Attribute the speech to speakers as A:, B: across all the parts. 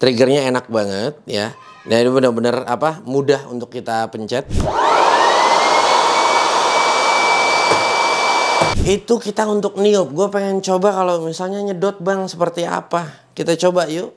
A: Triggernya enak banget ya. Nah ini benar-benar apa mudah untuk kita pencet. Itu kita untuk niup. Gue pengen coba kalau misalnya nyedot bang seperti apa. Kita coba yuk.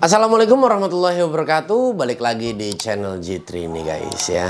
A: Assalamualaikum warahmatullahi wabarakatuh Balik lagi di channel G3 nih guys ya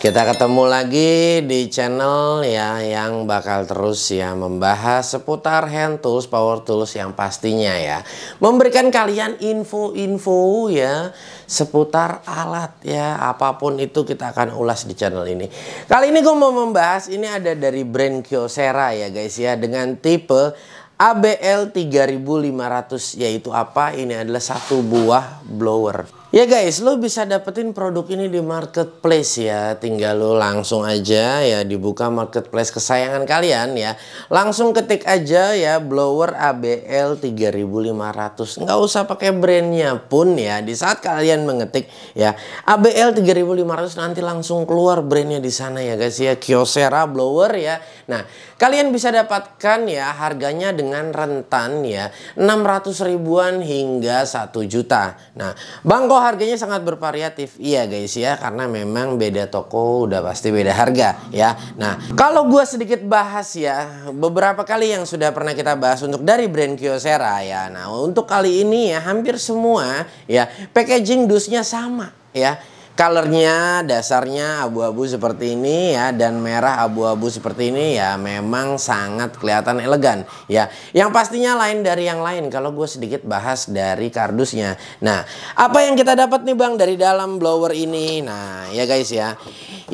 A: Kita ketemu lagi di channel ya Yang bakal terus ya membahas seputar hand tools, power tools yang pastinya ya Memberikan kalian info-info ya Seputar alat ya Apapun itu kita akan ulas di channel ini Kali ini gue mau membahas Ini ada dari brand Kyocera ya guys ya Dengan tipe ABL 3500 yaitu apa? Ini adalah satu buah blower. Ya guys, lo bisa dapetin produk ini di marketplace ya. Tinggal lo langsung aja ya dibuka marketplace kesayangan kalian ya. Langsung ketik aja ya blower ABL 3500. Nggak usah pakai brandnya pun ya. Di saat kalian mengetik ya ABL 3500 nanti langsung keluar brandnya di sana ya guys ya. Kyocera blower ya. Nah, kalian bisa dapatkan ya harganya dengan rentan ya 600 ribuan hingga 1 juta. Nah, Bangko harganya sangat bervariatif. Iya guys ya, karena memang beda toko udah pasti beda harga ya. Nah, kalau gue sedikit bahas ya, beberapa kali yang sudah pernah kita bahas untuk dari brand Kyocera ya. Nah, untuk kali ini ya hampir semua ya packaging dusnya sama ya colornya dasarnya abu-abu seperti ini ya dan merah abu-abu seperti ini ya memang sangat kelihatan elegan ya yang pastinya lain dari yang lain kalau gue sedikit bahas dari kardusnya nah apa yang kita dapat nih bang dari dalam blower ini nah ya guys ya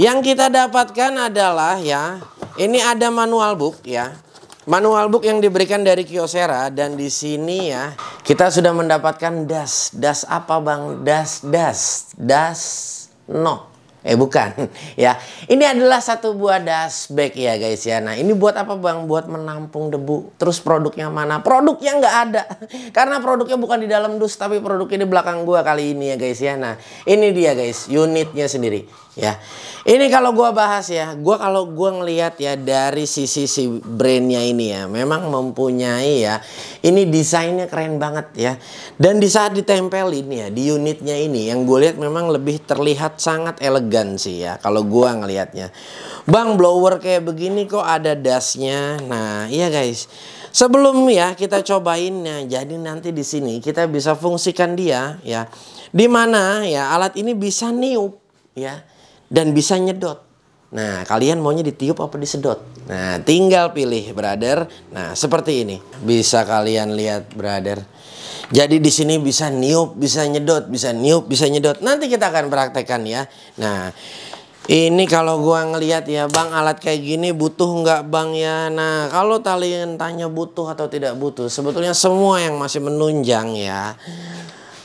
A: yang kita dapatkan adalah ya ini ada manual book ya manual book yang diberikan dari Kyocera dan di sini ya kita sudah mendapatkan das. Das apa bang? Das, das, das, no. Eh bukan ya. Ini adalah satu buah dashback ya guys ya. Nah ini buat apa bang? Buat menampung debu. Terus produknya mana? Produknya nggak ada. Karena produknya bukan di dalam dus tapi produk ini belakang gua kali ini ya guys ya. Nah ini dia guys unitnya sendiri ya. Ini kalau gua bahas ya. Gua kalau gua ngelihat ya dari sisi si brandnya ini ya. Memang mempunyai ya. Ini desainnya keren banget ya. Dan di saat ditempelin ya di unitnya ini yang gue lihat memang lebih terlihat sangat elegan elegan sih ya kalau gua ngelihatnya. Bang blower kayak begini kok ada dasnya. Nah, iya guys. Sebelum ya kita cobainnya. Jadi nanti di sini kita bisa fungsikan dia ya. Di mana ya alat ini bisa niup ya dan bisa nyedot. Nah, kalian maunya ditiup apa disedot? Nah, tinggal pilih, brother. Nah, seperti ini. Bisa kalian lihat, brother. Jadi di sini bisa niup, bisa nyedot, bisa niup, bisa nyedot. Nanti kita akan praktekkan ya. Nah, ini kalau gua ngelihat ya bang alat kayak gini butuh nggak bang ya Nah kalau kalian tanya butuh atau tidak butuh Sebetulnya semua yang masih menunjang ya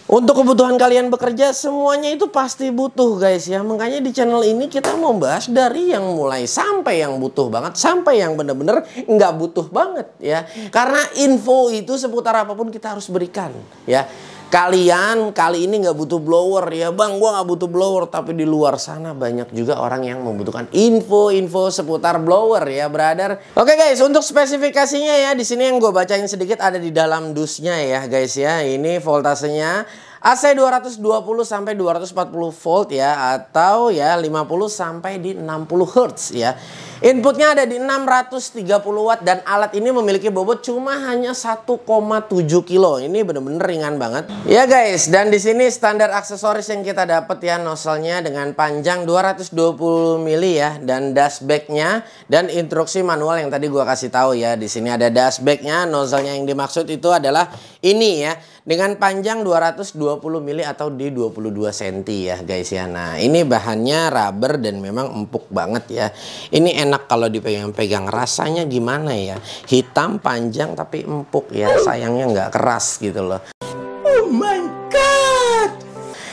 A: untuk kebutuhan kalian bekerja semuanya itu pasti butuh guys ya. Makanya di channel ini kita membahas dari yang mulai sampai yang butuh banget sampai yang bener-bener nggak butuh banget ya. Karena info itu seputar apapun kita harus berikan ya. Kalian kali ini nggak butuh blower ya bang, gua nggak butuh blower tapi di luar sana banyak juga orang yang membutuhkan info-info seputar blower ya brother. Oke guys, untuk spesifikasinya ya di sini yang gue bacain sedikit ada di dalam dusnya ya guys ya. Ini voltasenya AC 220 sampai 240 volt ya atau ya 50 sampai di 60 hertz ya. Inputnya ada di 630 watt dan alat ini memiliki bobot cuma hanya 1,7 kilo. Ini bener-bener ringan banget. Ya guys, dan di sini standar aksesoris yang kita dapat ya nozzle-nya dengan panjang 220 mili ya dan bag-nya dan instruksi manual yang tadi gua kasih tahu ya. Di sini ada bag-nya, nozzle-nya yang dimaksud itu adalah ini ya dengan panjang 220 mili atau di 22 cm ya guys ya. Nah, ini bahannya rubber dan memang empuk banget ya. Ini enak kalau dipegang-pegang rasanya gimana ya hitam panjang tapi empuk ya sayangnya nggak keras gitu loh oh my god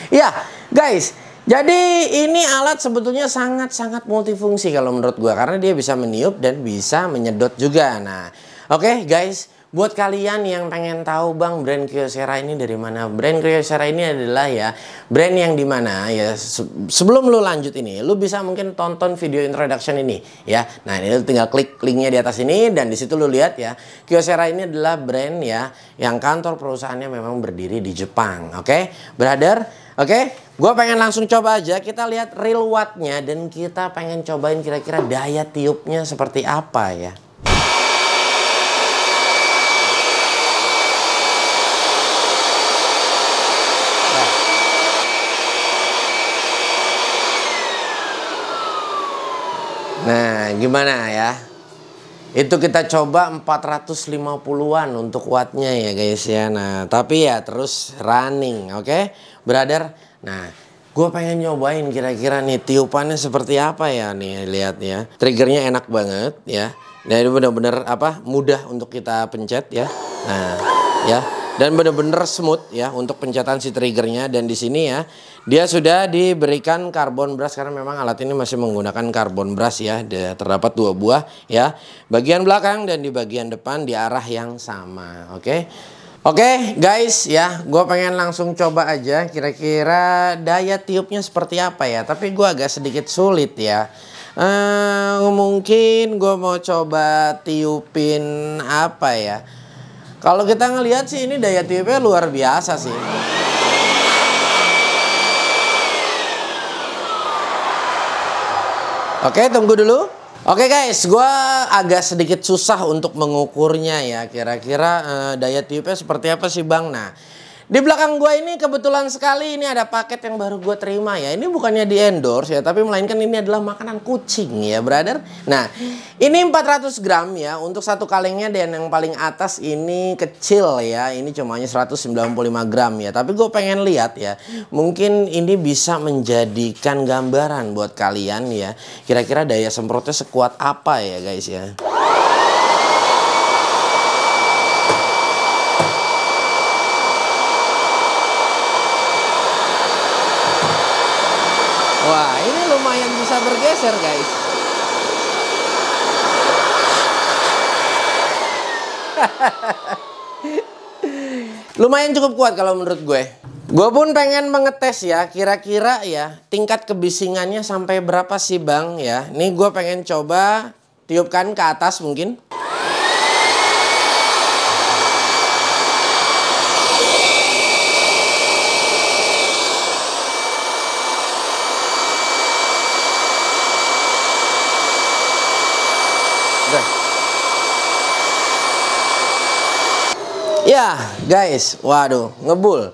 A: ya guys jadi ini alat sebetulnya sangat-sangat multifungsi kalau menurut gue karena dia bisa meniup dan bisa menyedot juga nah oke okay, guys Buat kalian yang pengen tahu Bang brand Kyocera ini dari mana? Brand Kyocera ini adalah ya brand yang dimana ya se sebelum lu lanjut ini lu bisa mungkin tonton video introduction ini ya. Nah ini lu tinggal klik linknya di atas ini dan disitu situ lu lihat ya Kyocera ini adalah brand ya yang kantor perusahaannya memang berdiri di Jepang. Oke, okay? brother. Oke, okay? gue pengen langsung coba aja. Kita lihat real wattnya dan kita pengen cobain kira-kira daya tiupnya seperti apa ya. Nah, gimana ya? Itu kita coba 450-an untuk wattnya ya guys ya. Nah, tapi ya terus running, oke? Okay? Brother, nah gue pengen nyobain kira-kira nih tiupannya seperti apa ya nih lihat ya. triggernya enak banget ya nah ini benar-benar apa mudah untuk kita pencet ya nah ya dan benar-benar smooth ya untuk pencetan si triggernya dan di sini ya dia sudah diberikan karbon brush karena memang alat ini masih menggunakan karbon brush ya Dia terdapat dua buah ya bagian belakang dan di bagian depan di arah yang sama oke okay? Oke okay, guys ya, gue pengen langsung coba aja kira-kira daya tiupnya seperti apa ya. Tapi gue agak sedikit sulit ya. uh, mungkin gue mau coba tiupin apa ya kalau kita ngelihat sih ini daya tiupnya luar biasa sih. Oke, tunggu dulu. Oke guys, gue agak sedikit susah untuk mengukurnya ya. Kira-kira uh, daya tiupnya seperti apa sih bang? Nah, di belakang gue ini kebetulan sekali ini ada paket yang baru gue terima ya. Ini bukannya di endorse ya, tapi melainkan ini adalah makanan kucing ya, brother. Nah, ini 400 gram ya. Untuk satu kalengnya dan yang paling atas ini kecil ya. Ini cumanya 195 gram ya. Tapi gue pengen lihat ya. Mungkin ini bisa menjadikan gambaran buat kalian ya. Kira-kira daya semprotnya sekuat apa ya guys ya. geser guys lumayan cukup kuat kalau menurut gue gue pun pengen mengetes ya kira-kira ya tingkat kebisingannya sampai berapa sih bang ya ini gue pengen coba tiupkan ke atas mungkin Ya, guys. Waduh, ngebul.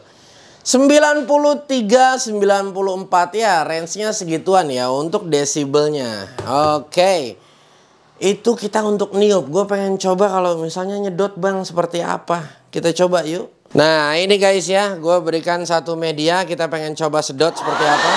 A: 93 94 ya, range-nya segituan ya untuk desibelnya. Oke. Okay. Itu kita untuk niup. Gue pengen coba kalau misalnya nyedot bang seperti apa. Kita coba yuk. Nah ini guys ya, gue berikan satu media. Kita pengen coba sedot seperti apa.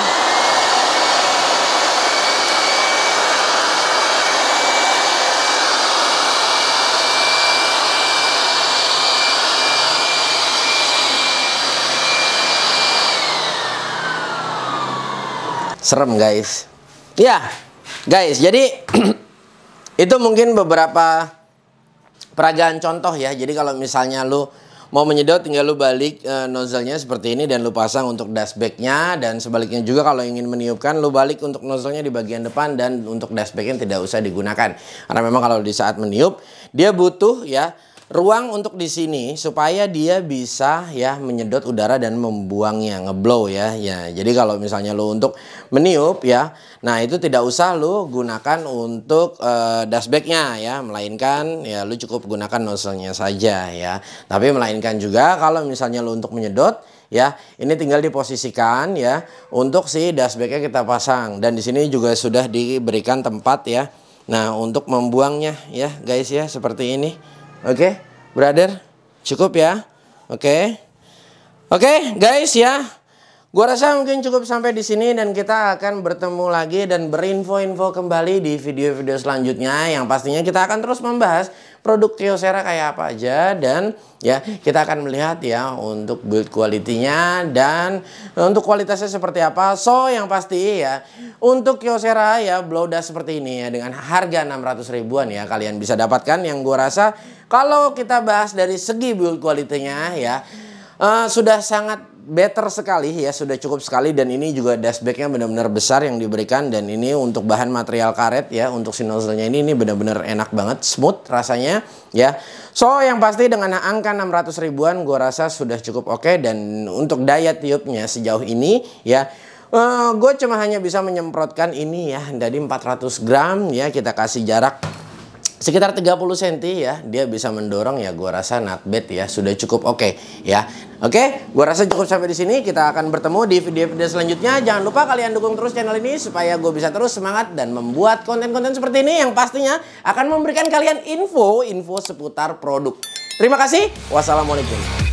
A: Serem guys. Ya, guys. Jadi itu mungkin beberapa peragaan contoh ya. Jadi kalau misalnya lu mau menyedot tinggal lu balik e, nozzle-nya seperti ini dan lu pasang untuk nya dan sebaliknya juga kalau ingin meniupkan lu balik untuk nozzle-nya di bagian depan dan untuk dashbacknya tidak usah digunakan karena memang kalau di saat meniup dia butuh ya ruang untuk di sini supaya dia bisa ya menyedot udara dan membuangnya ngeblow ya ya jadi kalau misalnya lo untuk meniup ya nah itu tidak usah lo gunakan untuk uh, dashbacknya ya melainkan ya lo cukup gunakan nozzle saja ya tapi melainkan juga kalau misalnya lo untuk menyedot ya ini tinggal diposisikan ya untuk si dashbacknya kita pasang dan di sini juga sudah diberikan tempat ya nah untuk membuangnya ya guys ya seperti ini Oke, okay? brother, cukup ya. Oke, okay? oke okay, guys ya. Gua rasa mungkin cukup sampai di sini dan kita akan bertemu lagi dan berinfo-info kembali di video-video selanjutnya yang pastinya kita akan terus membahas produk Kyocera kayak apa aja dan ya kita akan melihat ya untuk build quality-nya dan untuk kualitasnya seperti apa. So yang pasti ya untuk Kyocera ya blow dust seperti ini ya dengan harga 600 ribuan ya kalian bisa dapatkan yang gua rasa kalau kita bahas dari segi build quality-nya ya uh, sudah sangat better sekali ya sudah cukup sekali dan ini juga dashbacknya benar-benar besar yang diberikan dan ini untuk bahan material karet ya untuk si nozzle ini ini benar-benar enak banget smooth rasanya ya so yang pasti dengan angka 600 ribuan gue rasa sudah cukup oke okay. dan untuk daya tiupnya sejauh ini ya Uh, eh, gue cuma hanya bisa menyemprotkan ini ya dari 400 gram ya kita kasih jarak sekitar 30 cm ya dia bisa mendorong ya gua rasa not bad ya sudah cukup oke okay, ya oke okay, gua rasa cukup sampai di sini kita akan bertemu di video-video selanjutnya jangan lupa kalian dukung terus channel ini supaya gue bisa terus semangat dan membuat konten-konten seperti ini yang pastinya akan memberikan kalian info info seputar produk terima kasih wassalamualaikum